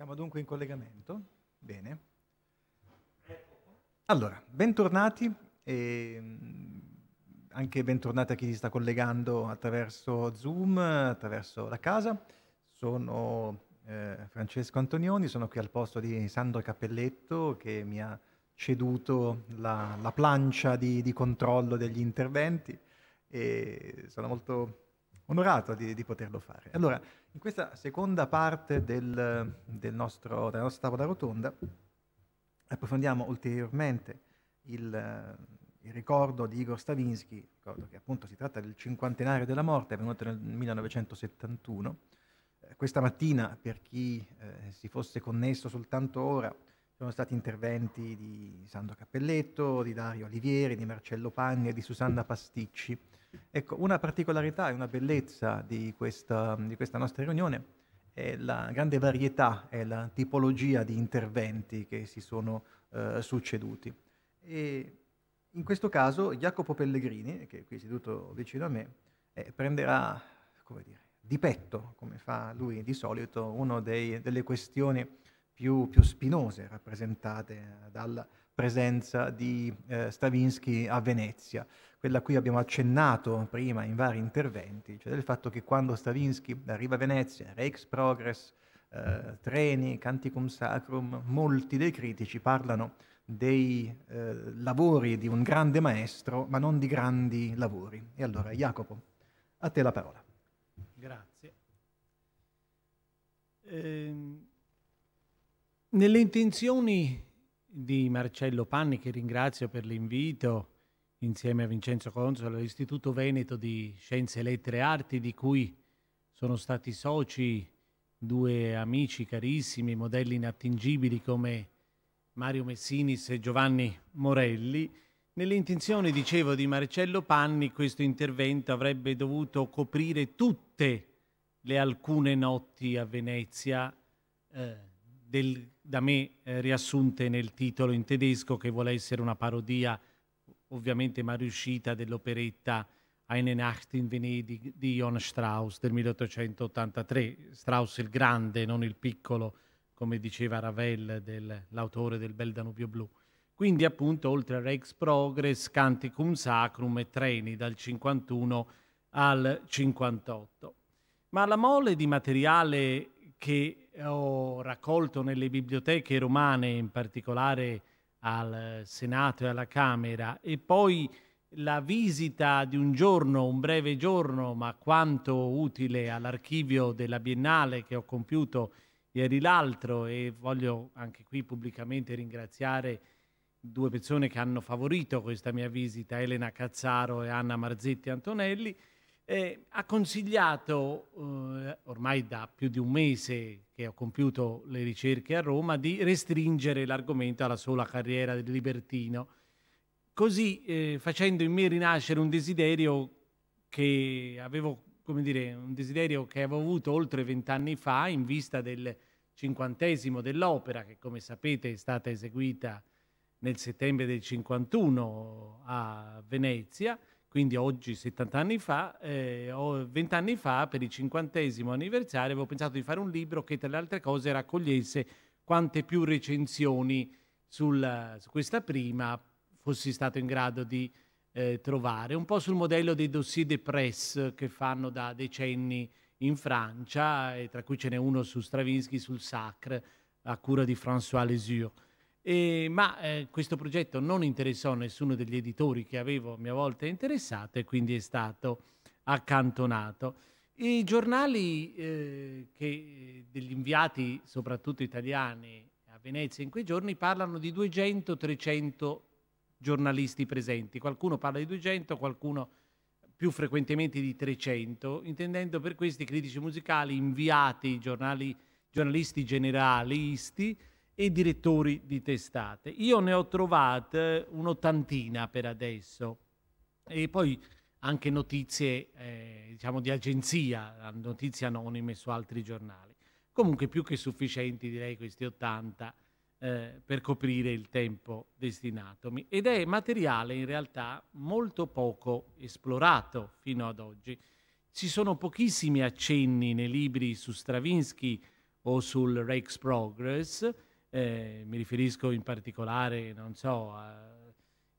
Siamo dunque in collegamento. Bene. Allora, bentornati e mm, anche bentornati a chi si sta collegando attraverso Zoom, attraverso la casa. Sono eh, Francesco Antonioni, sono qui al posto di Sandro Cappelletto che mi ha ceduto la, la plancia di, di, controllo degli interventi e sono molto onorato di, di, poterlo fare. Allora, in questa seconda parte del, del nostro, della nostra tavola rotonda approfondiamo ulteriormente il, il, ricordo di Igor Stavinsky, ricordo che appunto si tratta del cinquantenario della morte, avvenuto nel 1971. Eh, questa mattina, per chi eh, si fosse connesso soltanto ora, sono stati interventi di Sandro Cappelletto, di Dario Olivieri, di Marcello Pagni e di Susanna Pasticci Ecco, una particolarità e una bellezza di questa, di questa nostra riunione è la grande varietà e la tipologia di interventi che si sono eh, succeduti. E in questo caso Jacopo Pellegrini, che è qui seduto vicino a me, eh, prenderà dire, di petto, come fa lui di solito, una delle questioni più, più, spinose rappresentate dalla presenza di eh, Stravinsky a Venezia quella a cui abbiamo accennato prima in vari interventi, cioè del fatto che quando Stravinsky arriva a Venezia, Rex Progress, eh, Treni, Canticum Sacrum, molti dei critici parlano dei eh, lavori di un grande maestro, ma non di grandi lavori. E allora, Jacopo, a te la parola. Grazie. Eh, nelle intenzioni di Marcello Panni, che ringrazio per l'invito, insieme a Vincenzo Coronzo all'Istituto Veneto di Scienze, Lettere e Arti, di cui sono stati soci due amici carissimi, modelli inattingibili come Mario Messinis e Giovanni Morelli. Nell'intenzione, dicevo, di Marcello Panni, questo intervento avrebbe dovuto coprire tutte le alcune notti a Venezia, eh, del, da me eh, riassunte nel titolo in tedesco, che vuole essere una parodia ovviamente ma riuscita dell'operetta Eine Nacht in Venedig di Johann Strauss del 1883. Strauss il grande, non il piccolo, come diceva Ravel, del, l'autore del Bel Danubio Blu. Quindi appunto oltre a Rex Progress, Canticum Sacrum e Treni dal 51 al 58. Ma la mole di materiale che ho raccolto nelle biblioteche romane, in particolare al Senato e alla Camera e poi la visita di un giorno, un breve giorno, ma quanto utile all'archivio della Biennale che ho compiuto ieri l'altro e voglio anche qui pubblicamente ringraziare due persone che hanno favorito questa mia visita, Elena Cazzaro e Anna Marzetti Antonelli, eh, ha consigliato, eh, ormai da più di un mese che ho compiuto le ricerche a Roma, di restringere l'argomento alla sola carriera del libertino, così eh, facendo in me rinascere un desiderio che avevo, come dire, un desiderio che avevo avuto oltre vent'anni fa in vista del cinquantesimo dell'opera, che come sapete è stata eseguita nel settembre del 51 a Venezia, quindi oggi 70 anni fa, eh, 20 anni fa per il cinquantesimo anniversario avevo pensato di fare un libro che tra le altre cose raccogliesse quante più recensioni sul, su questa prima fossi stato in grado di eh, trovare, un po' sul modello dei dossier de presse che fanno da decenni in Francia, tra cui ce n'è uno su Stravinsky, sul Sacre, a cura di François Lesure. E, ehm, ma eh, questo progetto non interessò nessuno degli editori che avevo a mia volta interessato e quindi è stato accantonato. I giornali eh, che, eh, degli inviati, soprattutto italiani, a Venezia in quei giorni parlano di 200-300 giornalisti presenti. Qualcuno parla di 200, qualcuno più frequentemente di 300, intendendo per questi critici musicali inviati, giornali, giornalisti generalisti, e direttori di testate. Io ne ho trovate un'ottantina per adesso e poi anche notizie eh, diciamo di agenzia, notizie anonime su altri giornali. Comunque più che sufficienti direi questi 80 eh, per coprire il tempo destinatomi ed è materiale in realtà molto poco esplorato fino ad oggi. Ci sono pochissimi accenni nei libri su Stravinsky o sul Rex Progress, eh, mi riferisco in particolare, non so,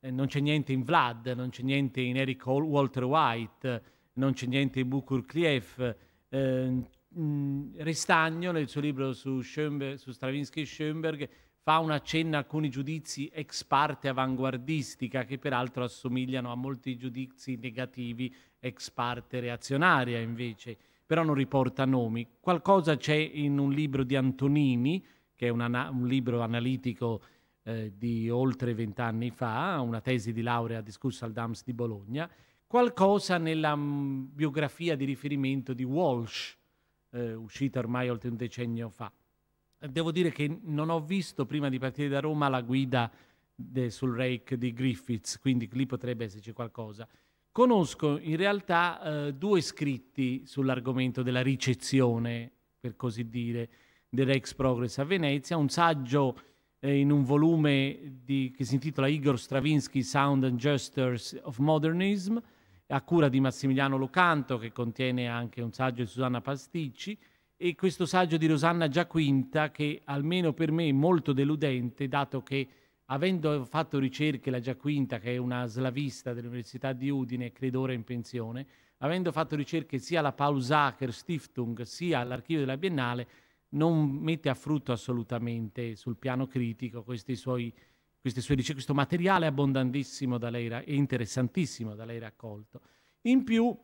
eh, non c'è niente in Vlad, non c'è niente in Eric Walter White, non c'è niente in Bukur Klief, eh, ehm, Ristagno nel suo libro su, Schoenberg, su Stravinsky e Schoenberg fa un accenno a alcuni giudizi ex parte avanguardistica che peraltro assomigliano a molti giudizi negativi ex parte reazionaria invece, però non riporta nomi. Qualcosa c'è in un libro di Antonini che è una, un libro analitico eh, di oltre vent'anni fa, una tesi di laurea discussa al DAMS di Bologna, qualcosa nella m, mm, biografia di riferimento di Walsh, eh, uscita ormai oltre un decennio fa. Devo dire che non ho visto prima di partire da Roma la guida de, sul rake di Griffiths, quindi lì potrebbe esserci qualcosa. Conosco in realtà eh, due scritti sull'argomento della ricezione, per così dire, dell'ex Progress a Venezia, un saggio eh, in un volume di, che si intitola Igor Stravinsky, Sound and Gestures of Modernism, a cura di Massimiliano Locanto, che contiene anche un saggio di Susanna Pasticci, e questo saggio di Rosanna Giaquinta, che almeno per me è molto deludente, dato che avendo fatto ricerche la Giaquinta, che è una slavista dell'Università di Udine, credo ora in pensione, avendo fatto ricerche sia alla Paul Zacher Stiftung sia all'archivio della Biennale, non mette a frutto assolutamente sul piano critico questi suoi, questi suoi dice, questo materiale abbondantissimo da lei e interessantissimo da lei raccolto. In più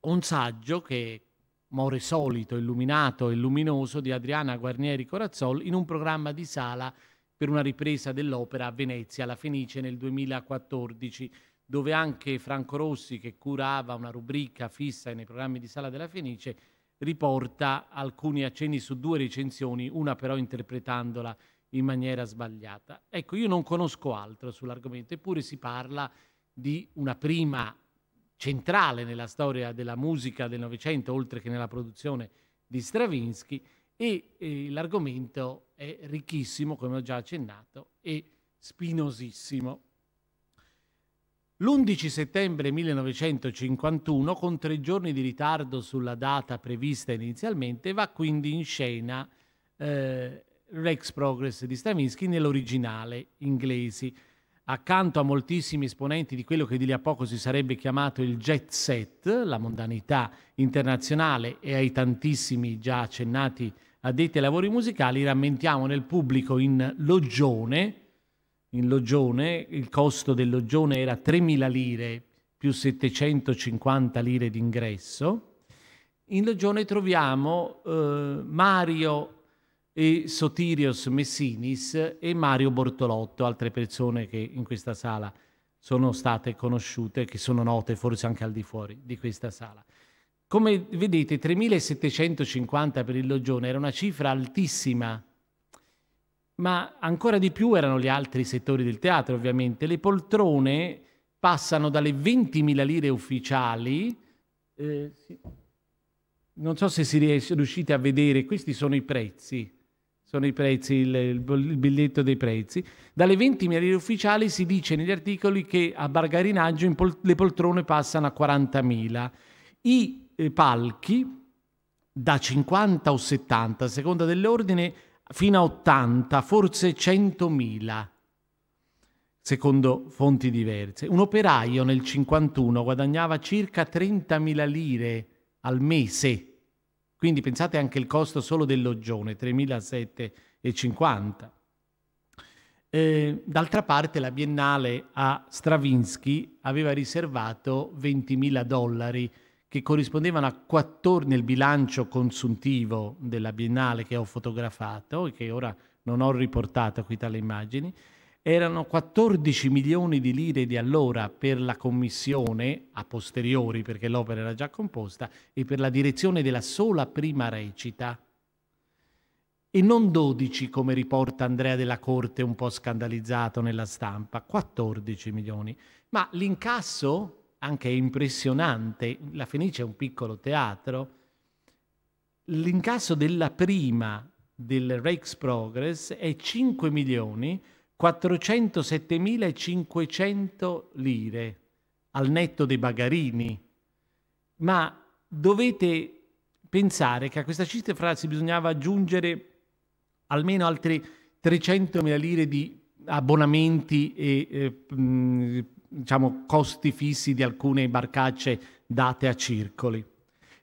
un saggio che more solito, illuminato e luminoso di Adriana Guarnieri Corazzol in un programma di sala per una ripresa dell'opera a Venezia, alla Fenice nel 2014, dove anche Franco Rossi, che curava una rubrica fissa nei programmi di sala della Fenice, riporta alcuni accenni su due recensioni, una però interpretandola in maniera sbagliata. Ecco, io non conosco altro sull'argomento, eppure si parla di una prima centrale nella storia della musica del Novecento, oltre che nella produzione di Stravinsky, e eh, l'argomento è ricchissimo, come ho già accennato, e spinosissimo. L'11 settembre 1951, con tre giorni di ritardo sulla data prevista inizialmente, va quindi in scena eh, Rex Progress di Stravinsky nell'originale inglese. Accanto a moltissimi esponenti di quello che di lì a poco si sarebbe chiamato il jet set, la mondanità internazionale e ai tantissimi già accennati addetti ai lavori musicali, rammentiamo nel pubblico in loggione in loggione, il costo del loggione era 3.000 lire più 750 lire d'ingresso. In loggione troviamo eh, Mario e Sotirios Messinis e Mario Bortolotto, altre persone che in questa sala sono state conosciute, che sono note forse anche al di fuori di questa sala. Come vedete, 3.750 per il loggione era una cifra altissima ma ancora di più erano gli altri settori del teatro, ovviamente. Le poltrone passano dalle 20.000 lire ufficiali, eh, sì. non so se si riesce, riuscite a vedere, questi sono i prezzi, sono i prezzi, il, il biglietto dei prezzi, dalle 20.000 lire ufficiali si dice negli articoli che a Bargarinaggio pol- le poltrone passano a 40.000, i eh, palchi da 50 o 70, a seconda dell'ordine, fino a 80, forse 100.000, secondo fonti diverse. Un operaio nel 51 guadagnava circa 30.000 lire al mese, quindi pensate anche il costo solo del loggione, 3.750. Eh, d'altra parte la Biennale a Stravinsky aveva riservato 20.000 dollari, che corrispondevano a 14 nel bilancio consuntivo della Biennale che ho fotografato e che ora non ho riportato qui dalle immagini, erano 14 milioni di lire di allora per la commissione a posteriori perché l'opera era già composta e per la direzione della sola prima recita e non 12 come riporta Andrea della Corte un po' scandalizzato nella stampa, 14 milioni. Ma l'incasso anche impressionante, la Fenice è un piccolo teatro, l'incasso della prima del Rakes Progress è 5 milioni 407.500 lire al netto dei bagarini, ma dovete pensare che a questa cifra si bisognava aggiungere almeno altri 300.000 lire di abbonamenti e eh, diciamo, costi fissi di alcune barcacce date a circoli.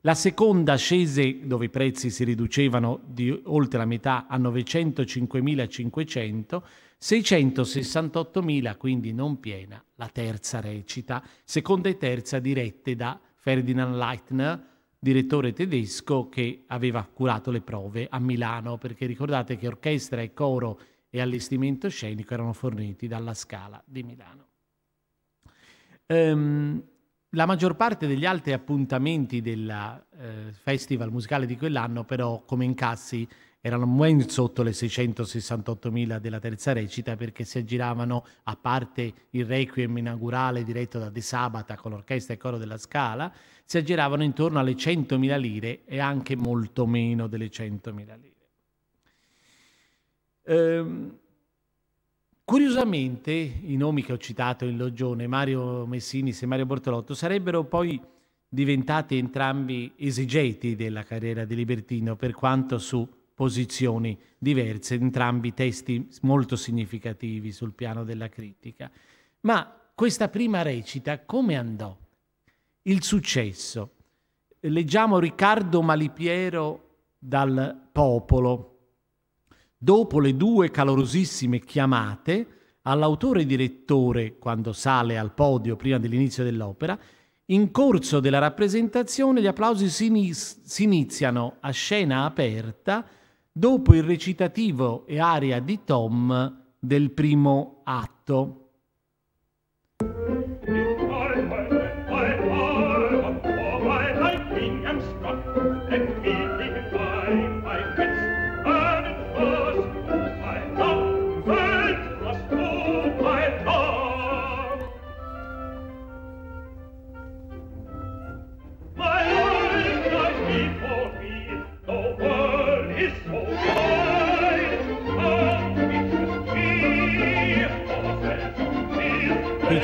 La seconda scese, dove i prezzi si riducevano di oltre la metà a 905.500, 668.000, quindi non piena, la terza recita, seconda e terza dirette da Ferdinand Leitner, direttore tedesco che aveva curato le prove a Milano, perché ricordate che orchestra e coro e allestimento scenico erano forniti dalla Scala di Milano. Ehm, la maggior parte degli altri appuntamenti del eh, festival musicale di quell'anno però come incassi erano ben sotto le 668.000 della terza recita perché si aggiravano, a parte il requiem inaugurale diretto da De Sabata con l'orchestra e coro della Scala, si aggiravano intorno alle 100.000 lire e anche molto meno delle 100.000 lire. Ehm, Curiosamente, i nomi che ho citato in Logione, Mario Messinis e Mario Bortolotto, sarebbero poi diventati entrambi esegeti della carriera di Libertino, per quanto su posizioni diverse, entrambi testi molto significativi sul piano della critica. Ma questa prima recita come andò? Il successo. Leggiamo Riccardo Malipiero dal Popolo, Dopo le due calorosissime chiamate, all'autore direttore, quando sale al podio prima dell'inizio dell'opera, in corso della rappresentazione gli applausi si, si iniziano a scena aperta dopo il recitativo e aria di Tom del primo atto.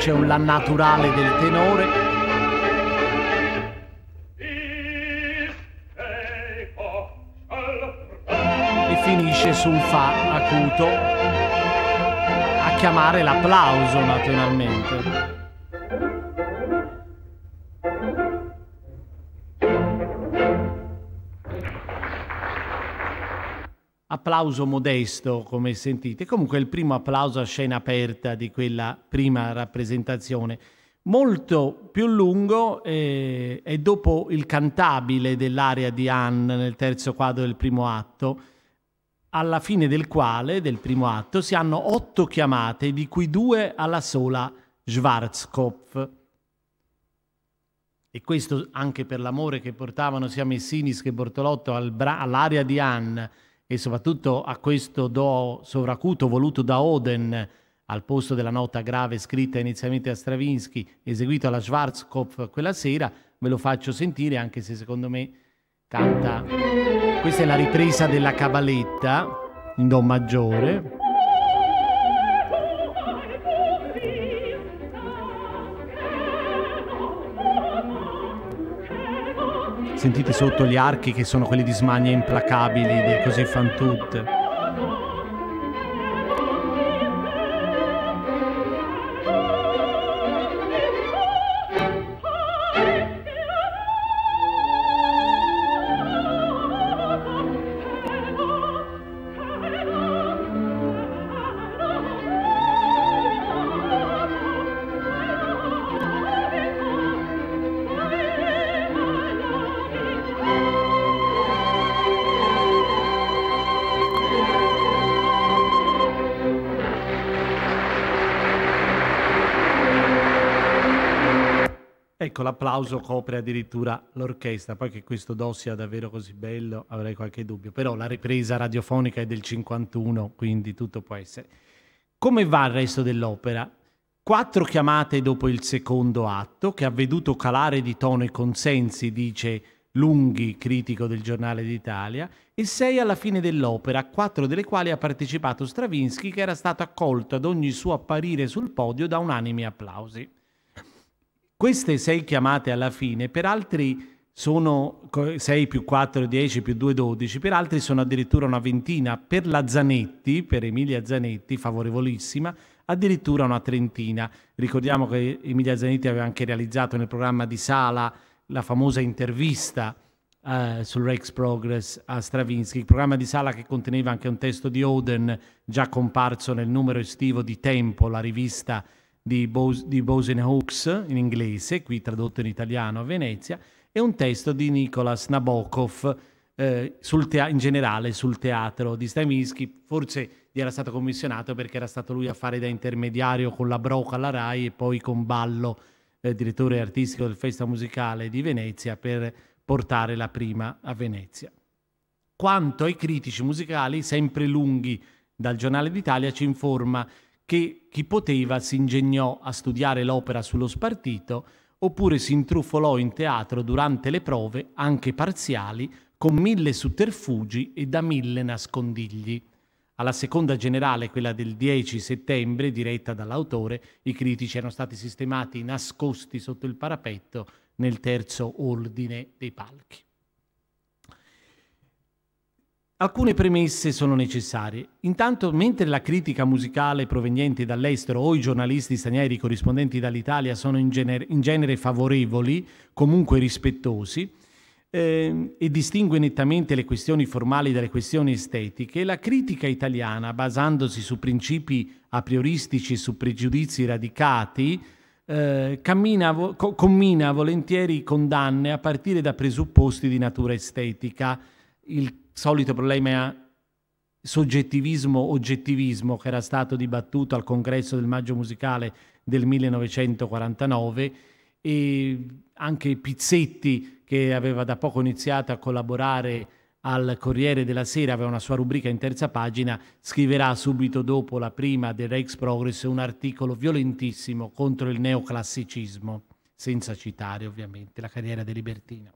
c'è un La naturale del tenore. E finisce su un Fa acuto a chiamare l'applauso naturalmente. applauso modesto, come sentite, comunque il primo applauso a scena aperta di quella prima rappresentazione, molto più lungo eh, e dopo il cantabile dell'aria di Anne nel terzo quadro del primo atto, alla fine del quale, del primo atto, si hanno otto chiamate, di cui due alla sola Schwarzkopf. E questo anche per l'amore che portavano sia Messinis che Bortolotto all'aria di Anne e soprattutto a questo do sovracuto voluto da Oden al posto della nota grave scritta inizialmente a Stravinsky, eseguito alla Schwarzkopf quella sera, ve lo faccio sentire anche se secondo me canta. Questa è la ripresa della cabaletta in do maggiore. sentite sotto gli archi che sono quelli di smania implacabili, di così fan tutte. l'applauso copre addirittura l'orchestra, poi che questo do sia davvero così bello avrei qualche dubbio, però la ripresa radiofonica è del 51, quindi tutto può essere. Come va il resto dell'opera? Quattro chiamate dopo il secondo atto, che ha veduto calare di tono i consensi, dice Lunghi, critico del Giornale d'Italia, e sei alla fine dell'opera, a quattro delle quali ha partecipato Stravinsky, che era stato accolto ad ogni suo apparire sul podio da unanimi applausi. Queste sei chiamate alla fine per altri sono 6 più 4, 10 più 2, 12, per altri sono addirittura una ventina, per la Zanetti, per Emilia Zanetti, favorevolissima, addirittura una trentina. Ricordiamo che Emilia Zanetti aveva anche realizzato nel programma di Sala la famosa intervista eh, sul Rex Progress a Stravinsky, il programma di Sala che conteneva anche un testo di Oden già comparso nel numero estivo di Tempo, la rivista di, Bose, di Bosen Hooks in inglese, qui tradotto in italiano a Venezia, e un testo di Nicolas Nabokov eh, te- in generale sul teatro di Stanisky, forse gli era stato commissionato perché era stato lui a fare da intermediario con la Broca alla RAI e poi con Ballo, eh, direttore artistico del Festa Musicale di Venezia, per portare la prima a Venezia. Quanto ai critici musicali, sempre lunghi dal Giornale d'Italia ci informa che chi poteva si ingegnò a studiare l'opera sullo spartito oppure si intrufolò in teatro durante le prove, anche parziali, con mille sotterfugi e da mille nascondigli. Alla seconda generale, quella del 10 settembre, diretta dall'autore, i critici erano stati sistemati nascosti sotto il parapetto nel terzo ordine dei palchi. Alcune premesse sono necessarie. Intanto, mentre la critica musicale proveniente dall'estero o i giornalisti stranieri corrispondenti dall'Italia sono in, gener in genere favorevoli, comunque rispettosi, eh, e distingue nettamente le questioni formali dalle questioni estetiche, la critica italiana, basandosi su principi a prioristici e su pregiudizi radicati, eh, vo co commina volentieri condanne a partire da presupposti di natura estetica. Il solito problema soggettivismo-oggettivismo che era stato dibattuto al congresso del Maggio Musicale del 1949 e anche Pizzetti che aveva da poco iniziato a collaborare al Corriere della Sera, aveva una sua rubrica in terza pagina, scriverà subito dopo la prima del Rex Progress un articolo violentissimo contro il neoclassicismo, senza citare ovviamente la carriera di Libertino.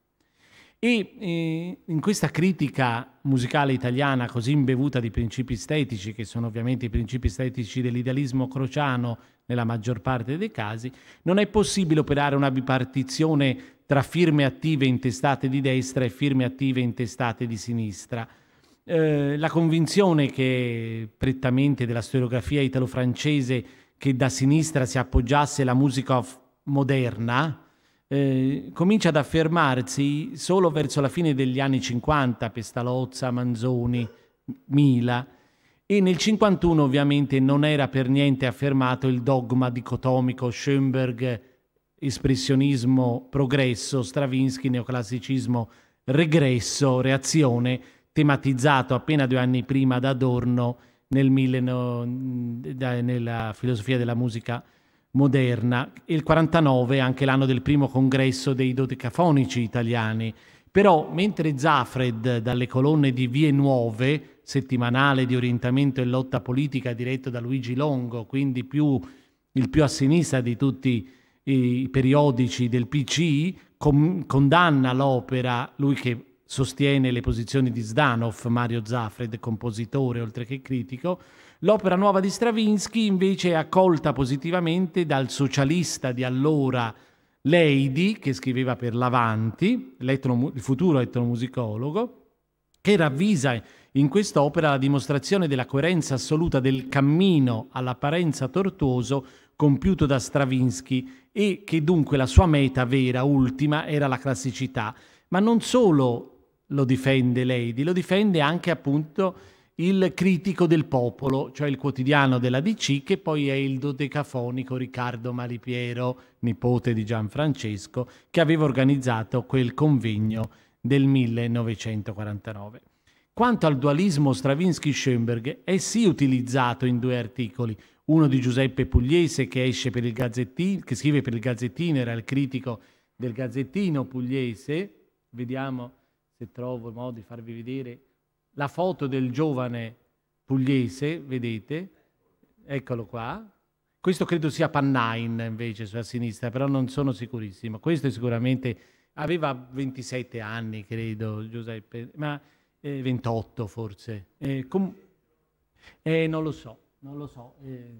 E eh, in questa critica musicale italiana così imbevuta di principi estetici, che sono ovviamente i principi estetici dell'idealismo crociano nella maggior parte dei casi, non è possibile operare una bipartizione tra firme attive intestate di destra e firme attive intestate di sinistra. Eh, la convinzione che prettamente della storiografia italo-francese che da sinistra si appoggiasse la musica moderna, eh, comincia ad affermarsi solo verso la fine degli anni 50, Pestalozza, Manzoni, Mila, e nel 51 ovviamente non era per niente affermato il dogma dicotomico Schoenberg, espressionismo, progresso, Stravinsky, neoclassicismo, regresso, reazione, tematizzato appena due anni prima da Adorno nel, nella filosofia della musica moderna e il 49 è anche l'anno del primo congresso dei dodecafonici italiani. Però mentre Zafred dalle colonne di Vie Nuove, settimanale di orientamento e lotta politica diretto da Luigi Longo, quindi più, il più a sinistra di tutti i periodici del PCI, com- condanna l'opera, lui che sostiene le posizioni di Zdanov, Mario Zafred, compositore oltre che critico, L'opera nuova di Stravinsky invece è accolta positivamente dal socialista di allora Leidi, che scriveva per l'Avanti, il futuro etnomusicologo, che ravvisa in quest'opera la dimostrazione della coerenza assoluta del cammino all'apparenza tortuoso compiuto da Stravinsky e che dunque la sua meta vera, ultima, era la classicità. Ma non solo lo difende Lady, lo difende anche appunto il critico del popolo, cioè il quotidiano della DC, che poi è il dodecafonico Riccardo Malipiero, nipote di Gianfrancesco, che aveva organizzato quel convegno del 1949. Quanto al dualismo Stravinsky-Schoenberg, è sì utilizzato in due articoli, uno di Giuseppe Pugliese che, esce per il che scrive per il Gazzettino, era il critico del Gazzettino Pugliese, vediamo se trovo il modo di farvi vedere la foto del giovane pugliese, vedete, eccolo qua. Questo credo sia Pannain invece sulla sinistra, però non sono sicurissimo. Questo è sicuramente aveva 27 anni, credo, Giuseppe, ma eh, 28 forse. Eh, eh, non lo so, non lo so. Eh,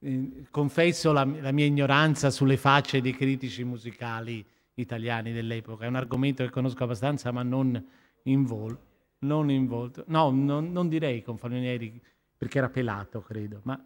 eh, confesso la, la mia ignoranza sulle facce dei critici musicali italiani dell'epoca. È un argomento che conosco abbastanza, ma non in volo non in volto. No, non, non direi Confalonieri perché era pelato, credo, ma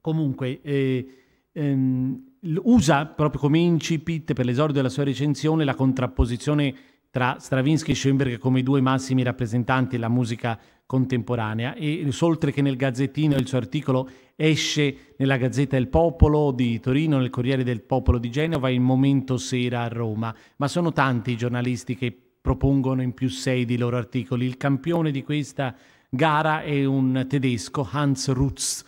comunque eh, ehm, usa proprio come incipit per l'esordio della sua recensione la contrapposizione tra Stravinsky e Schoenberg come i due massimi rappresentanti della musica contemporanea e oltre che nel Gazzettino il suo articolo esce nella Gazzetta del Popolo di Torino, nel Corriere del Popolo di Genova in Momento Sera a Roma, ma sono tanti i giornalisti che propongono in più sei i loro articoli. Il campione di questa gara è un tedesco, Hans Rutz,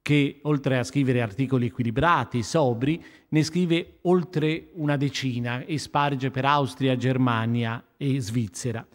che oltre a scrivere articoli equilibrati, sobri, ne scrive oltre una decina e sparge per Austria, Germania e Svizzera.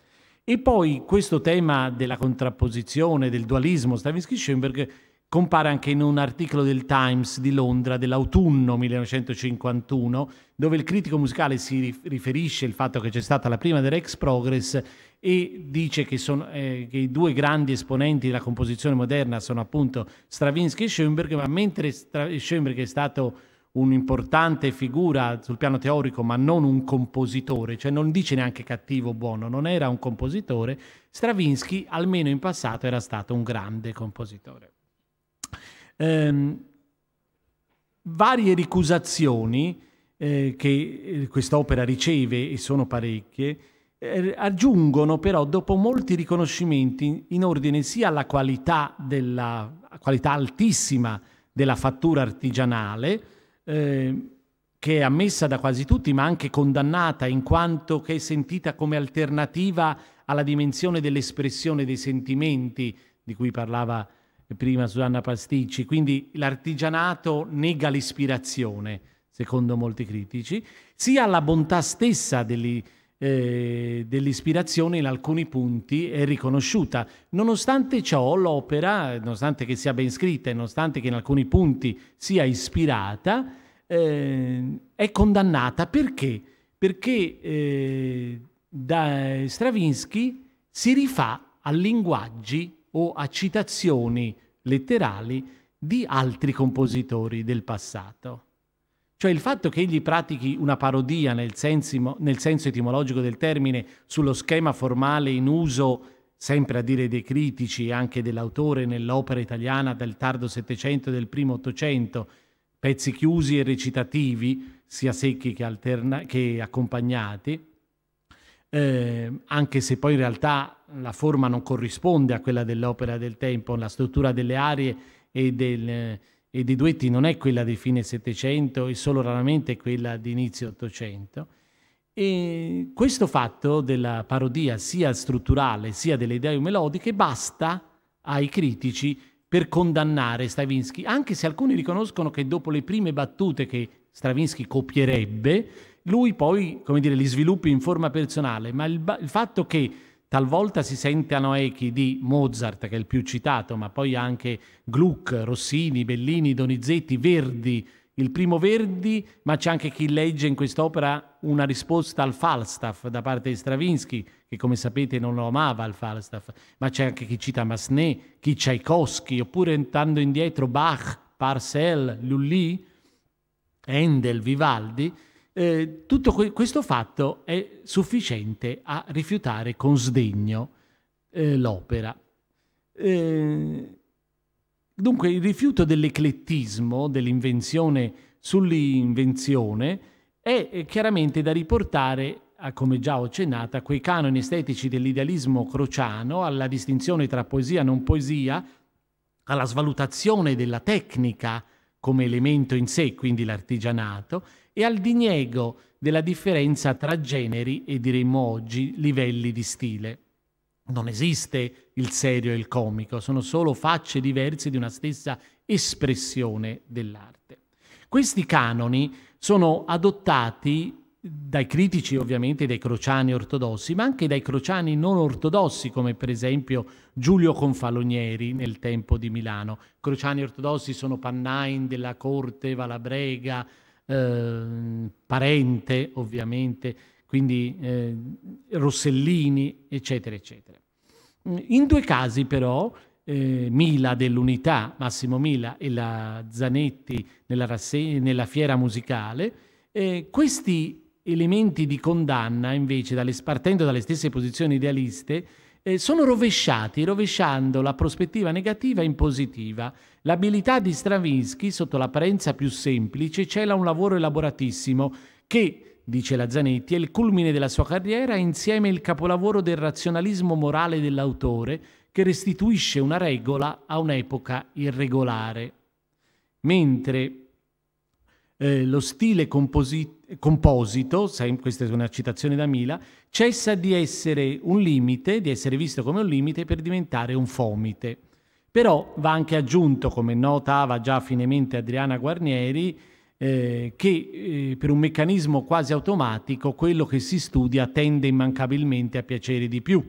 E poi questo tema della contrapposizione, del dualismo, Stavisky-Schoenberg compare anche in un articolo del Times di Londra dell'autunno 1951, dove il critico musicale si riferisce al fatto che c'è stata la prima del Rex progress e dice che, sono, eh, che, i due grandi esponenti della composizione moderna sono appunto Stravinsky e Schoenberg, ma mentre Stra- Schoenberg è stato un'importante figura sul piano teorico, ma non un compositore, cioè non dice neanche cattivo o buono, non era un compositore, Stravinsky almeno in passato era stato un grande compositore ehm, varie ricusazioni eh, che eh, quest'opera riceve, e sono parecchie, eh, aggiungono però dopo molti riconoscimenti in ordine sia alla qualità, della, qualità altissima della fattura artigianale, eh, che è ammessa da quasi tutti, ma anche condannata in quanto che è sentita come alternativa alla dimensione dell'espressione dei sentimenti di cui parlava prima Susanna Pasticci, quindi l'artigianato nega l'ispirazione, secondo molti critici, sia la bontà stessa degli, eh, dell'ispirazione in alcuni punti è riconosciuta. Nonostante ciò l'opera, nonostante che sia ben scritta e nonostante che in alcuni punti sia ispirata, eh, è condannata perché? Perché eh, da Stravinsky si rifà a linguaggi o a citazioni letterali di altri compositori del passato. Cioè il fatto che egli pratichi una parodia nel, sensimo, nel senso etimologico del termine sullo schema formale in uso sempre a dire dei critici e anche dell'autore nell'opera italiana del tardo Settecento e del primo Ottocento, pezzi chiusi e recitativi, sia secchi che, alterna- che accompagnati, eh, anche se poi in realtà la forma non corrisponde a quella dell'opera del tempo, la struttura delle arie e, del, e dei duetti non è quella di fine Settecento e solo raramente quella di inizio Ottocento. E questo fatto della parodia sia strutturale sia delle idee melodiche basta ai critici per condannare Stravinsky, anche se alcuni riconoscono che dopo le prime battute che Stravinsky copierebbe, lui poi, come dire, li sviluppa in forma personale, ma il, il fatto che talvolta si sentano echi di Mozart, che è il più citato, ma poi anche Gluck, Rossini, Bellini, Donizetti, Verdi, il primo Verdi, ma c'è anche chi legge in quest'opera una risposta al Falstaff da parte di Stravinsky, che come sapete non lo amava il Falstaff, ma c'è anche chi cita Masné, chi Tchaikovsky, oppure andando indietro Bach, Parcel, Lully, Handel, Vivaldi, eh, tutto que- questo fatto è sufficiente a rifiutare con sdegno eh, l'opera. Eh, dunque il rifiuto dell'eclettismo, dell'invenzione sull'invenzione, è eh, chiaramente da riportare, a, come già ho accennato, a quei canoni estetici dell'idealismo crociano, alla distinzione tra poesia e non poesia, alla svalutazione della tecnica come elemento in sé, quindi l'artigianato, e al diniego della differenza tra generi e diremmo oggi livelli di stile. Non esiste il serio e il comico, sono solo facce diverse di una stessa espressione dell'arte. Questi canoni sono adottati dai critici ovviamente dei crociani ortodossi, ma anche dai crociani non ortodossi, come per esempio Giulio Confalonieri nel tempo di Milano. Crociani ortodossi sono Pannain della corte Valabrega, Ehm, parente ovviamente, quindi eh, Rossellini, eccetera, eccetera. Mm, in due casi però eh, Mila dell'Unità, Massimo Mila e la Zanetti nella, nella fiera musicale, eh, questi elementi di condanna invece dalle, partendo dalle stesse posizioni idealiste eh, sono rovesciati, rovesciando la prospettiva negativa in positiva. L'abilità di Stravinsky, sotto l'apparenza più semplice, cela un lavoro elaboratissimo che, dice la Zanetti, è il culmine della sua carriera insieme il capolavoro del razionalismo morale dell'autore che restituisce una regola a un'epoca irregolare. Mentre eh, lo stile composito, questa è una citazione da Mila, cessa di essere un limite, di essere visto come un limite per diventare un fomite. Però va anche aggiunto, come notava già finemente Adriana Guarnieri, eh, che eh, per un meccanismo quasi automatico quello che si studia tende immancabilmente a piacere di più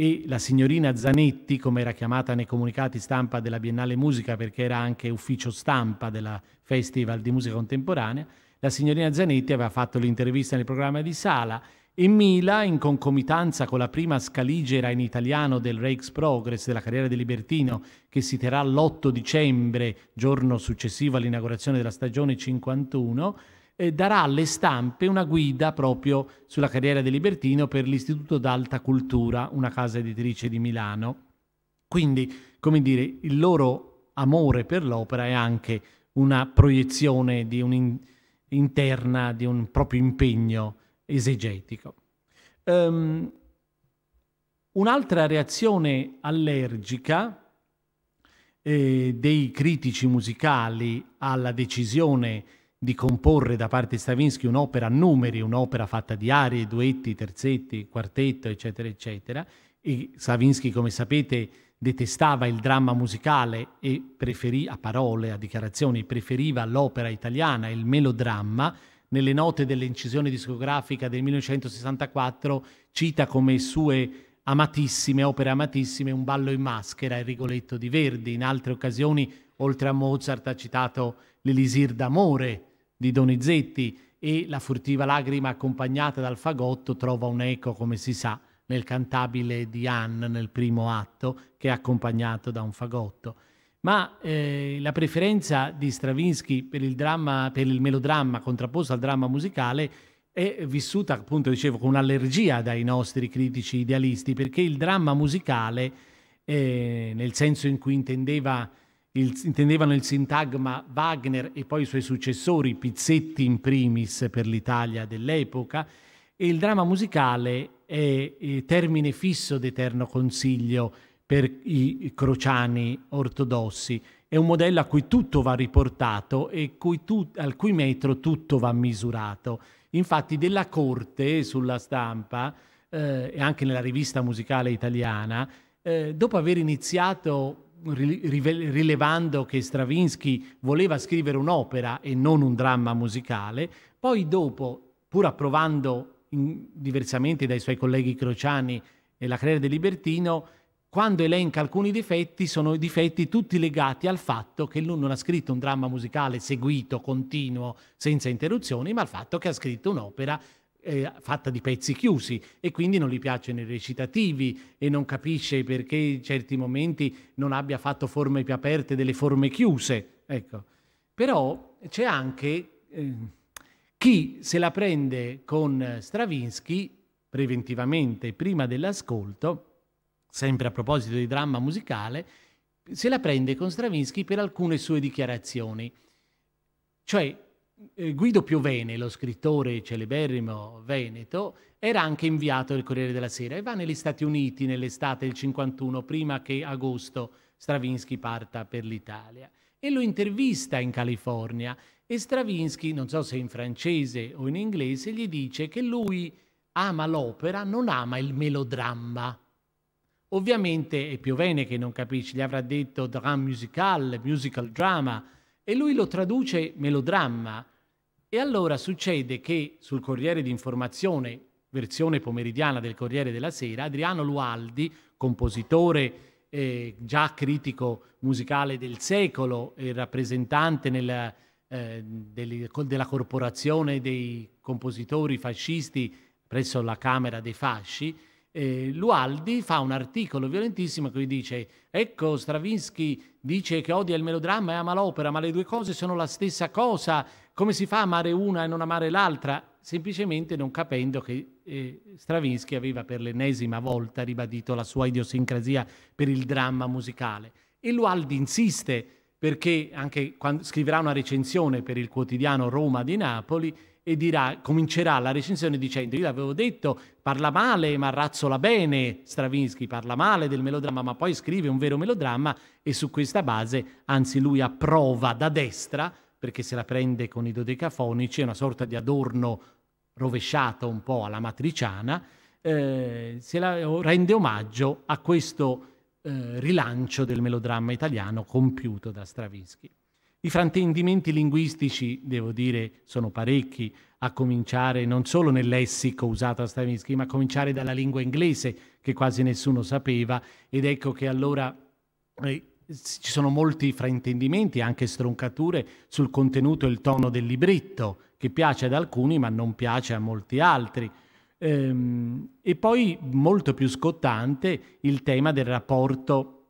e la signorina Zanetti, come era chiamata nei comunicati stampa della Biennale Musica perché era anche ufficio stampa della Festival di Musica Contemporanea, la signorina Zanetti aveva fatto l'intervista nel programma di Sala e Mila, in concomitanza con la prima scaligera in italiano del Rakes Progress della carriera di Libertino, che si terrà l'8 dicembre, giorno successivo all'inaugurazione della stagione 51, eh, darà alle stampe una guida proprio sulla carriera di Libertino per l'Istituto d'Alta Cultura, una casa editrice di Milano. Quindi, come dire, il loro amore per l'opera è anche una proiezione di un interna di un proprio impegno esegetico. Um, un'altra reazione allergica eh, dei critici musicali alla decisione di comporre da parte di Stravinsky un'opera a numeri, un'opera fatta di arie, duetti, terzetti, quartetto, eccetera, eccetera. E Stravinsky, come sapete, detestava il dramma musicale e preferì, a parole, a dichiarazioni, preferiva l'opera italiana, il melodramma. Nelle note dell'incisione discografica del 1964 cita come sue amatissime, opere amatissime, Un ballo in maschera e Rigoletto di Verdi. In altre occasioni, oltre a Mozart, ha citato l'Elisir d'amore di Donizetti e la furtiva lagrima accompagnata dal fagotto trova un eco, come si sa, nel cantabile di Anne nel primo atto, che è accompagnato da un fagotto. Ma eh, la preferenza di Stravinsky per il, dramma, per il melodramma contrapposto al dramma musicale è vissuta, appunto, dicevo, con un'allergia dai nostri critici idealisti, perché il dramma musicale, eh, nel senso in cui intendeva il, intendevano il sintagma Wagner e poi i suoi successori, Pizzetti in primis per l'Italia dell'epoca, e il dramma musicale è eh, termine fisso d'eterno consiglio per i crociani ortodossi. È un modello a cui tutto va riportato e cui tu, al cui metro tutto va misurato. Infatti della corte sulla stampa eh, e anche nella rivista musicale italiana, eh, dopo aver iniziato rilevando che Stravinsky voleva scrivere un'opera e non un dramma musicale, poi dopo, pur approvando in, diversamente dai suoi colleghi crociani la carriera di Libertino, quando elenca alcuni difetti, sono difetti tutti legati al fatto che lui non ha scritto un dramma musicale seguito, continuo, senza interruzioni, ma al fatto che ha scritto un'opera eh, fatta di pezzi chiusi e quindi non gli piacciono i recitativi e non capisce perché in certi momenti non abbia fatto forme più aperte delle forme chiuse. Ecco. Però c'è anche eh, chi se la prende con Stravinsky preventivamente, prima dell'ascolto, sempre a proposito di dramma musicale, se la prende con Stravinsky per alcune sue dichiarazioni. Cioè, eh, Guido Piovene, lo scrittore celeberrimo veneto, era anche inviato del Corriere della Sera e va negli Stati Uniti nell'estate del 51, prima che agosto Stravinsky parta per l'Italia. E lo intervista in California e Stravinsky, non so se in francese o in inglese, gli dice che lui ama l'opera, non ama il melodramma. Ovviamente è Piovene che non capisce, gli avrà detto dram musical, musical drama, e lui lo traduce melodramma e allora succede che sul Corriere di Informazione, versione pomeridiana del Corriere della Sera, Adriano Lualdi, compositore eh, già critico musicale del secolo e rappresentante nella, eh, delle, della corporazione dei compositori fascisti presso la Camera dei Fasci, eh, Lualdi fa un articolo violentissimo in cui dice ecco Stravinsky dice che odia il melodramma e ama l'opera, ma le due cose sono la stessa cosa, come si fa a amare una e non amare l'altra? Semplicemente non capendo che eh, Stravinsky aveva per l'ennesima volta ribadito la sua idiosincrasia per il dramma musicale. E Lualdi insiste perché anche quando scriverà una recensione per il quotidiano Roma di Napoli, e dirà, comincerà la recensione dicendo io l'avevo detto, parla male ma razzola bene Stravinsky, parla male del melodramma ma poi scrive un vero melodramma e su questa base anzi lui approva da destra perché se la prende con i dodecafonici, è una sorta di adorno rovesciato un po' alla matriciana, eh, se la rende omaggio a questo eh, rilancio del melodramma italiano compiuto da Stravinsky. I fraintendimenti linguistici, devo dire, sono parecchi, a cominciare non solo nel lessico usato a Stravinsky, ma a cominciare dalla lingua inglese che quasi nessuno sapeva ed ecco che allora eh, ci sono molti fraintendimenti, anche stroncature sul contenuto e il tono del libretto, che piace ad alcuni ma non piace a molti altri. Ehm, e poi molto più scottante il tema del rapporto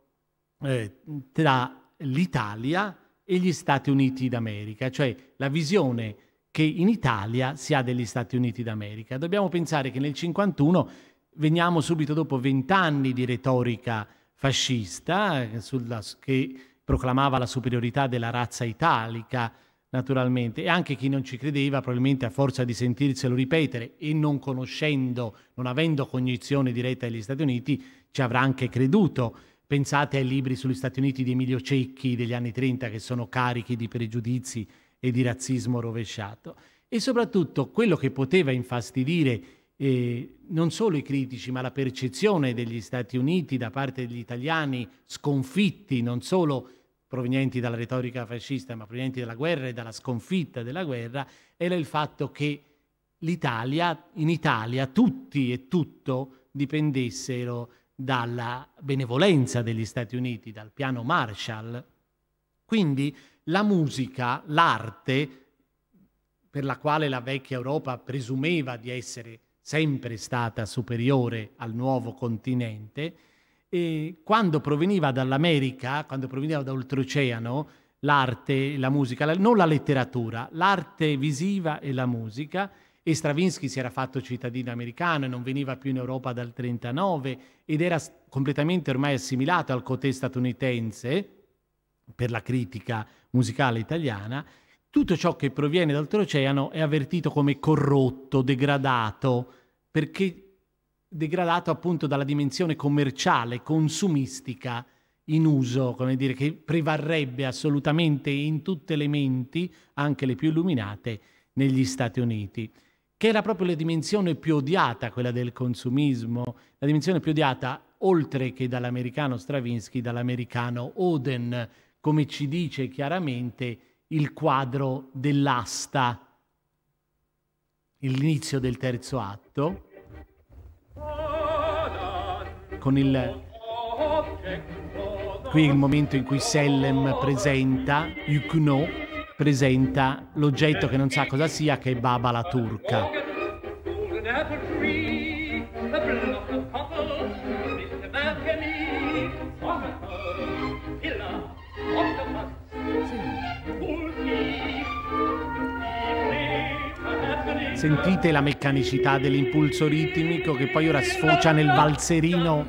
eh, tra l'Italia e gli Stati Uniti d'America, cioè la visione che in Italia si ha degli Stati Uniti d'America. Dobbiamo pensare che nel 1951 veniamo subito dopo vent'anni di retorica fascista sulla, che proclamava la superiorità della razza italica, naturalmente, e anche chi non ci credeva, probabilmente a forza di sentirselo ripetere e non conoscendo, non avendo cognizione diretta degli Stati Uniti, ci avrà anche creduto. Pensate ai libri sugli Stati Uniti di Emilio Cecchi degli anni 30 che sono carichi di pregiudizi e di razzismo rovesciato. E soprattutto quello che poteva infastidire eh, non solo i critici, ma la percezione degli Stati Uniti da parte degli italiani sconfitti, non solo provenienti dalla retorica fascista, ma provenienti dalla guerra e dalla sconfitta della guerra, era il fatto che l'Italia, in Italia tutti e tutto dipendessero dalla benevolenza degli Stati Uniti, dal piano Marshall. Quindi la musica, l'arte, per la quale la vecchia Europa presumeva di essere sempre stata superiore al nuovo continente, e quando proveniva dall'America, quando proveniva da oltreoceano, l'arte, la musica, non la letteratura, l'arte visiva e la musica, e Stravinsky si era fatto cittadino americano e non veniva più in Europa dal 1939 ed era completamente ormai assimilato al cotè statunitense per la critica musicale italiana, tutto ciò che proviene dall'oltreoceano è avvertito come corrotto, degradato, perché degradato appunto dalla dimensione commerciale, consumistica in uso, come dire, che prevarrebbe assolutamente in tutte le menti, anche le più illuminate, negli Stati Uniti che era proprio la dimensione più odiata, quella del consumismo, la dimensione più odiata oltre che dall'americano Stravinsky, dall'americano Oden, come ci dice chiaramente il quadro dell'asta, l'inizio del terzo atto, con il... qui il momento in cui Sellem presenta You Know presenta l'oggetto che non sa cosa sia, che è Baba la turca. Sentite la meccanicità dell'impulso ritmico che poi ora sfocia nel valzerino,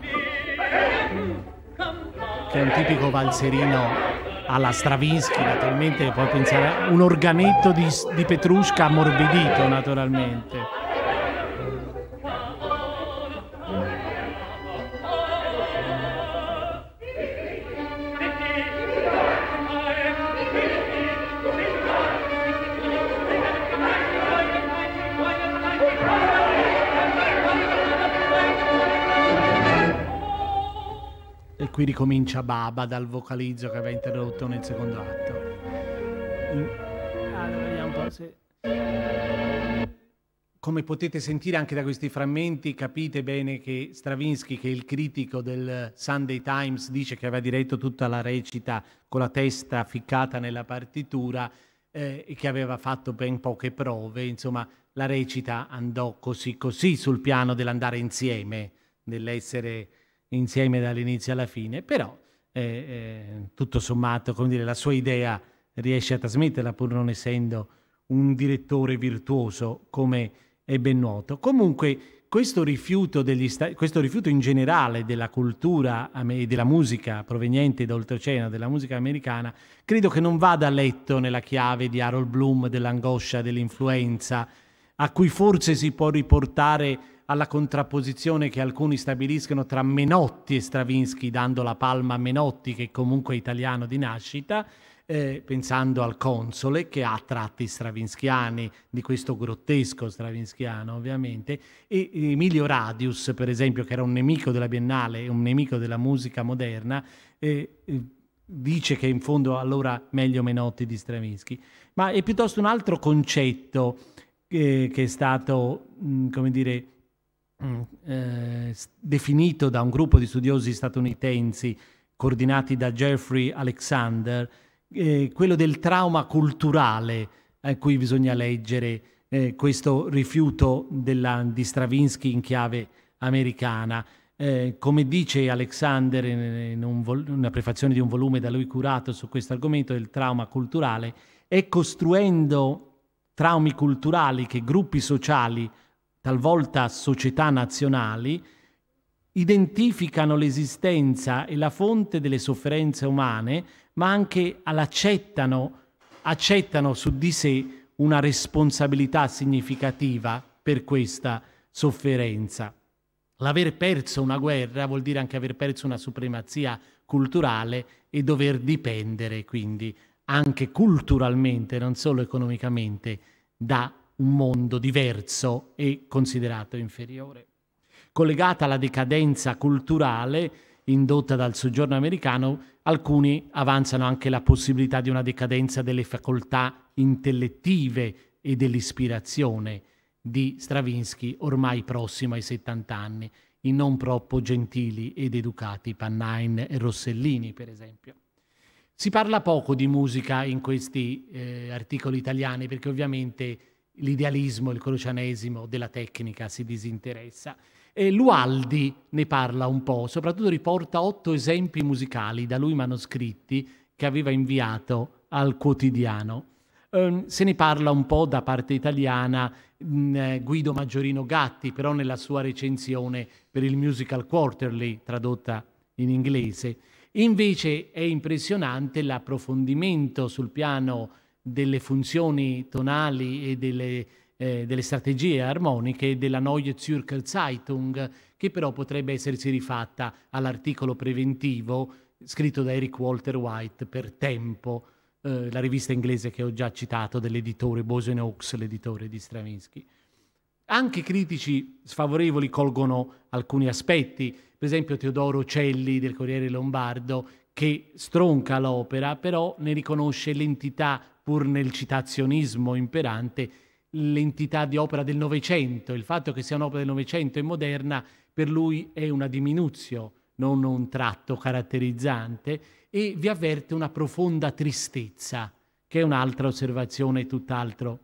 che è un tipico valzerino alla Stravinsky, naturalmente puoi pensare a un organetto di, di Petrushka ammorbidito, naturalmente. qui ricomincia Baba dal vocalizzo che aveva interrotto nel secondo atto. Mm. Allora, ah, vediamo un po' se... Come potete sentire anche da questi frammenti, capite bene che Stravinsky, che è il critico del Sunday Times, dice che aveva diretto tutta la recita con la testa ficcata nella partitura eh, e che aveva fatto ben poche prove. Insomma, la recita andò così così sul piano dell'andare insieme, dell'essere insieme dall'inizio alla fine, però eh, eh, tutto sommato come dire, la sua idea riesce a trasmetterla pur non essendo un direttore virtuoso come è ben noto. Comunque questo rifiuto, sta- questo rifiuto in generale della cultura e della musica proveniente da oltreoceano, della musica americana, credo che non vada letto nella chiave di Harold Bloom, dell'angoscia, dell'influenza, a cui forse si può riportare alla contrapposizione che alcuni stabiliscono tra Menotti e Stravinsky, dando la palma a Menotti, che comunque è italiano di nascita, eh, pensando al console che ha tratti stravinskiani, di questo grottesco stravinskiano ovviamente, e Emilio Radius, per esempio, che era un nemico della Biennale, un nemico della musica moderna, eh, eh, dice che in fondo allora meglio Menotti di Stravinsky, ma è piuttosto un altro concetto che è stato, mm, come dire, mm, eh, definito da un gruppo di studiosi statunitensi coordinati da Jeffrey Alexander, eh, quello del trauma culturale a cui bisogna leggere eh, questo rifiuto della, di Stravinsky in chiave americana. Eh, come dice Alexander in, un una prefazione di un volume da lui curato su questo argomento, il trauma culturale, è costruendo traumi culturali che gruppi sociali, talvolta società nazionali, identificano l'esistenza e la fonte delle sofferenze umane, ma anche accettano, accettano su di sé una responsabilità significativa per questa sofferenza. L'aver perso una guerra vuol dire anche aver perso una supremazia culturale e dover dipendere quindi anche culturalmente, non solo economicamente, da un mondo diverso e considerato inferiore. Collegata alla decadenza culturale indotta dal soggiorno americano, alcuni avanzano anche la possibilità di una decadenza delle facoltà intellettive e dell'ispirazione di Stravinsky ormai prossimo ai 70 anni, i non troppo gentili ed educati Pannain e Rossellini, per esempio. Si parla poco di musica in questi eh, articoli italiani perché ovviamente l'idealismo, il crocianesimo della tecnica si disinteressa. E Lualdi ne parla un po', soprattutto riporta otto esempi musicali da lui manoscritti che aveva inviato al quotidiano. Um, se ne parla un po' da parte italiana mh, mm, eh, Guido Maggiorino Gatti, però nella sua recensione per il Musical Quarterly, tradotta in inglese Invece è impressionante l'approfondimento sul piano delle funzioni tonali e delle, eh, delle strategie armoniche della Neue Zürcher Zeitung, che però potrebbe essersi rifatta all'articolo preventivo scritto da Eric Walter White per Tempo, eh, la rivista inglese che ho già citato dell'editore Bosen Oaks, l'editore di Stravinsky. Anche i critici sfavorevoli colgono alcuni aspetti, per esempio Teodoro Celli del Corriere Lombardo che stronca l'opera, però ne riconosce l'entità, pur nel citazionismo imperante, l'entità di opera del Novecento. Il fatto che sia un'opera del Novecento e moderna per lui è una diminuzione, non un tratto caratterizzante, e vi avverte una profonda tristezza, che è un'altra osservazione tutt'altro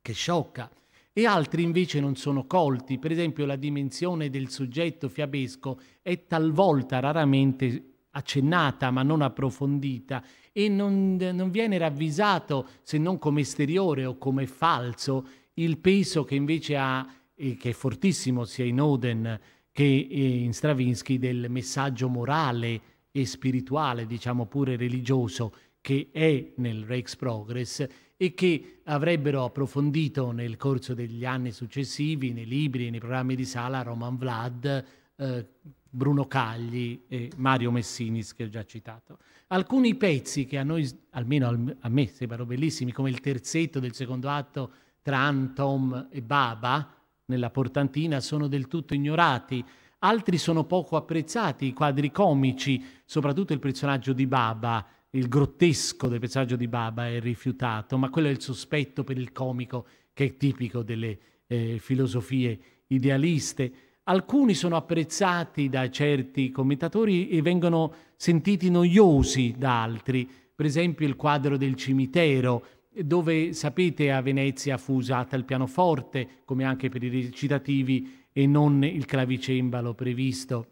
che sciocca e altri invece non sono colti. Per esempio la dimensione del soggetto fiabesco è talvolta raramente accennata ma non approfondita e non, non, viene ravvisato se non come esteriore o come falso il peso che invece ha, eh, che è fortissimo sia in Oden che eh, in Stravinsky, del messaggio morale e spirituale, diciamo pure religioso, che è nel Rex Progress e che avrebbero approfondito nel corso degli anni successivi nei libri e nei programmi di sala Roman Vlad, eh, Bruno Cagli e Mario Messinis che ho già citato. Alcuni pezzi che a noi, almeno a me, sembrano bellissimi, come il terzetto del secondo atto tra Antom e Baba nella portantina, sono del tutto ignorati. Altri sono poco apprezzati, i quadri comici, soprattutto il personaggio di Baba, il grottesco del paesaggio di Baba è rifiutato, ma quello è il sospetto per il comico che è tipico delle eh, filosofie idealiste. Alcuni sono apprezzati da certi commentatori e vengono sentiti noiosi da altri, per esempio il quadro del cimitero, dove sapete a Venezia fu usata il pianoforte, come anche per i recitativi, e non il clavicembalo previsto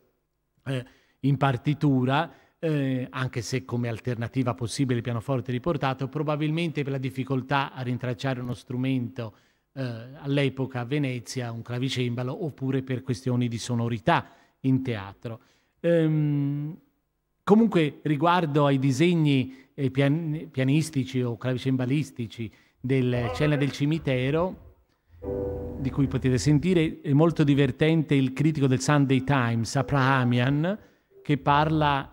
eh, in partitura eh, anche se come alternativa possibile il pianoforte riportato, probabilmente per la difficoltà a rintracciare uno strumento eh, all'epoca a Venezia, un clavicembalo, oppure per questioni di sonorità in teatro. Ehm, comunque riguardo ai disegni eh, pian pianistici o clavicembalistici del Cella del Cimitero, di cui potete sentire, è molto divertente il critico del Sunday Times, Abrahamian, che parla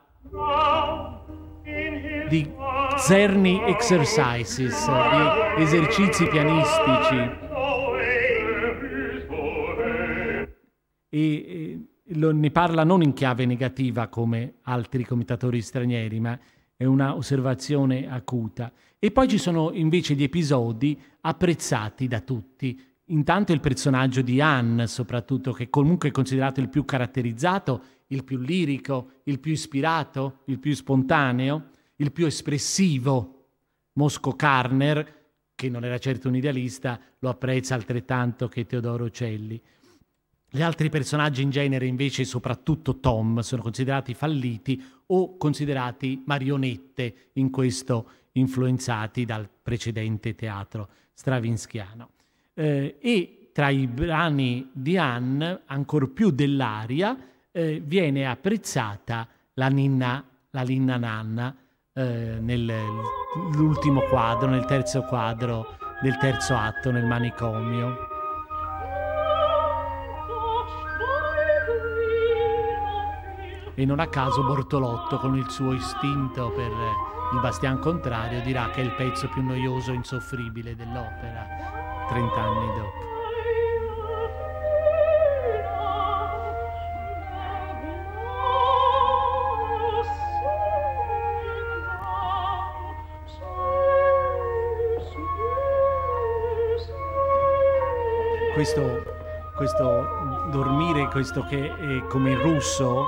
di Zerni Exercises, di esercizi pianistici. E lo, ne parla non in chiave negativa come altri comitatori stranieri, ma è un'osservazione acuta. E poi ci sono invece gli episodi apprezzati da tutti. Intanto il personaggio di Anne, soprattutto, che comunque è considerato il più caratterizzato il più lirico, il più ispirato, il più spontaneo, il più espressivo. Mosco Carner, che non era certo un idealista, lo apprezza altrettanto che Teodoro Celli. Gli altri personaggi in genere, invece, soprattutto Tom, sono considerati falliti o considerati marionette, in questo influenzati dal precedente teatro stravinskiano. Eh, e tra i brani di Anne, ancor più dell'aria, eh, viene apprezzata la ninna, la ninna nanna eh, nell'ultimo quadro, nel terzo quadro del terzo atto nel manicomio. E non a caso Bortolotto con il suo istinto per il bastian contrario dirà che è il pezzo più noioso e insoffribile dell'opera, 30 anni dopo. questo, questo dormire, questo che è come il russo,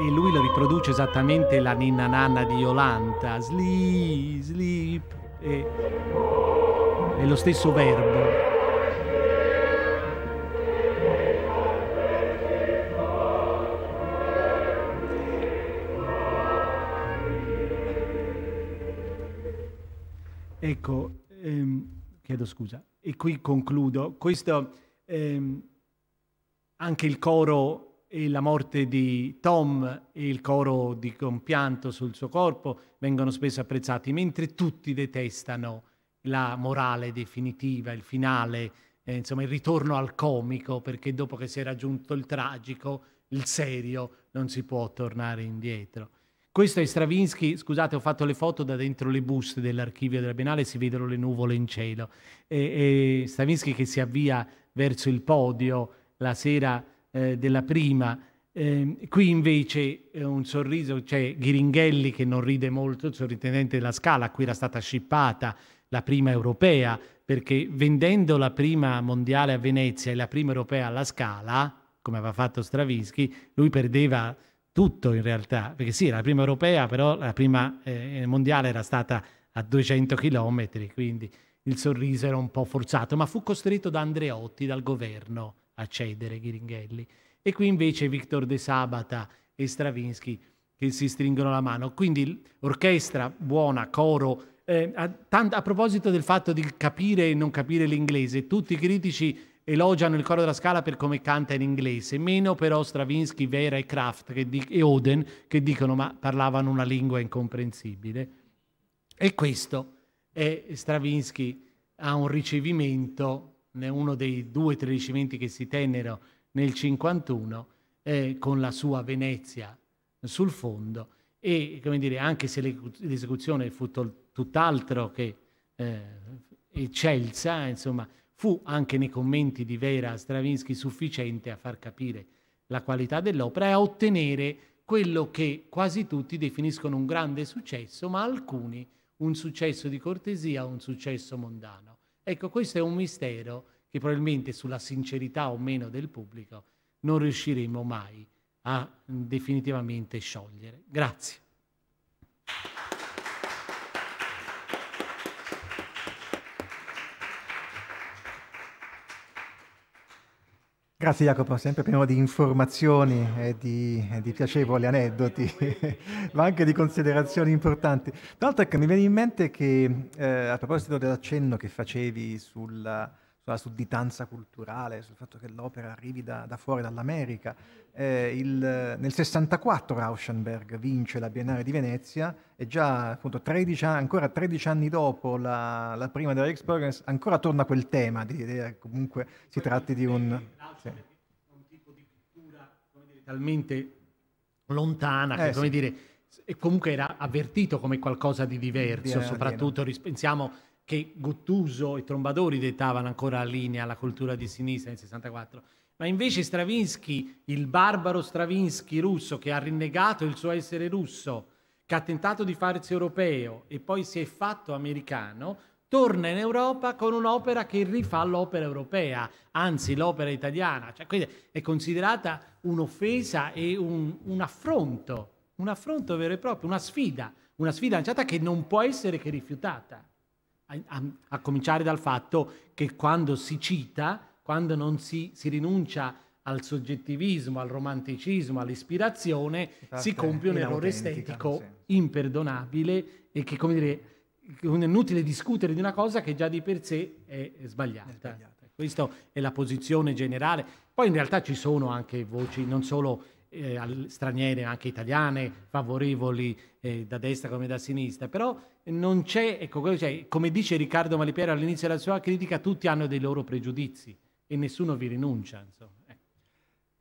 e lui lo riproduce esattamente la ninna nanna di Yolanta, sleep, sleep, e, è lo stesso verbo. Ecco, chiedo scusa, e qui concludo, questo ehm, anche il coro e la morte di Tom e il coro di compianto sul suo corpo vengono spesso apprezzati, mentre tutti detestano la morale definitiva, il finale, eh, insomma il ritorno al comico, perché dopo che si è raggiunto il tragico, il serio, non si può tornare indietro. Questo è Stravinsky, scusate ho fatto le foto da dentro le buste dell'archivio della Biennale, si vedono le nuvole in cielo. E, e Stravinsky che si avvia verso il podio la sera eh, della prima, eh, qui invece eh, un sorriso, c'è cioè Ghiringhelli che non ride molto, il sovrintendente della Scala, qui era stata scippata la prima europea, perché vendendo la prima mondiale a Venezia e la prima europea alla Scala, come aveva fatto Stravinsky, lui perdeva tutto in realtà, perché sì, la prima europea, però la prima eh, mondiale era stata a 200 km, quindi il sorriso era un po' forzato, ma fu costretto da Andreotti, dal governo, a cedere Ghiringhelli. E qui invece Victor De Sabata e Stravinsky che si stringono la mano. Quindi orchestra buona, coro. Eh, a, a, proposito del fatto di capire e non capire l'inglese, tutti i critici elogiano il coro della Scala per come canta in inglese, meno però Stravinsky, Vera e Kraft di- e Oden che dicono ma parlavano una lingua incomprensibile. E questo è Stravinsky ha un ricevimento, uno dei due tre ricevimenti che si tennero nel 51, eh, con la sua Venezia sul fondo e come dire, anche se l'esecuzione fu tutt'altro che eh, eccelsa, insomma, fu anche nei commenti di Vera Stravinsky sufficiente a far capire la qualità dell'opera e a ottenere quello che quasi tutti definiscono un grande successo, ma alcuni un successo di cortesia, un successo mondano. Ecco, questo è un mistero che probabilmente sulla sincerità o meno del pubblico non riusciremo mai a definitivamente sciogliere. Grazie. Grazie Jacopo, sempre pieno di informazioni e di, di piacevoli aneddoti, ma anche di considerazioni importanti. Tra l'altro ecco, mi viene in mente che eh, a proposito dell'accenno che facevi sulla, sulla, sudditanza culturale, sul fatto che l'opera arrivi da, da fuori, dall'America, eh, il, nel 64 Rauschenberg vince la Biennale di Venezia e già appunto 13, ancora 13 anni dopo la, la prima della Experience ancora torna quel tema di, di eh, comunque si tratti di un talmente lontana che, eh, come sì. dire, comunque era avvertito come qualcosa di diverso, di, soprattutto di, pensiamo che Guttuso e Trombadori dettavano ancora la linea alla cultura di sinistra nel 64, ma invece Stravinsky, il barbaro Stravinsky russo che ha rinnegato il suo essere russo, che ha tentato di farsi europeo e poi si è fatto americano, torna in Europa con un'opera che rifà l'opera europea, anzi l'opera italiana. Cioè, quindi è considerata un'offesa e un, un, affronto, un affronto vero e proprio, una sfida, una sfida lanciata che non può essere che rifiutata. A, a, a cominciare dal fatto che quando si cita, quando non si, si rinuncia al soggettivismo, al romanticismo, all'ispirazione, si esatto. compie un errore estetico sì. imperdonabile e che, come dire, è inutile discutere di una cosa che già di per sé è sbagliata. È sbagliata. Questa è la posizione generale. Poi in realtà ci sono anche voci, non solo eh, straniere, anche italiane, favorevoli eh, da destra come da sinistra, però non c'è, ecco, cioè, come dice Riccardo Malipiero all'inizio della sua critica, tutti hanno dei loro pregiudizi e nessuno vi rinuncia. Insomma.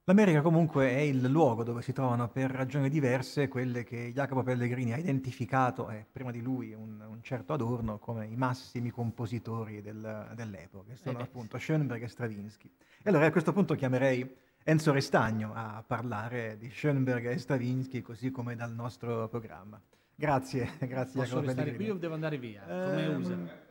L'America comunque è il luogo dove si trovano per ragioni diverse quelle che Jacopo Pellegrini ha identificato, eh, prima di lui un, un, certo Adorno, come i massimi compositori del, dell'epoca, che sono eh appunto Schoenberg e Stravinsky. E allora a questo punto chiamerei Enzo Restagno a parlare di Schoenberg e Stravinsky, così come dal nostro programma. Grazie, grazie Posso Jacopo Pellegrini. Posso restare qui o devo andare via? Come eh, usa?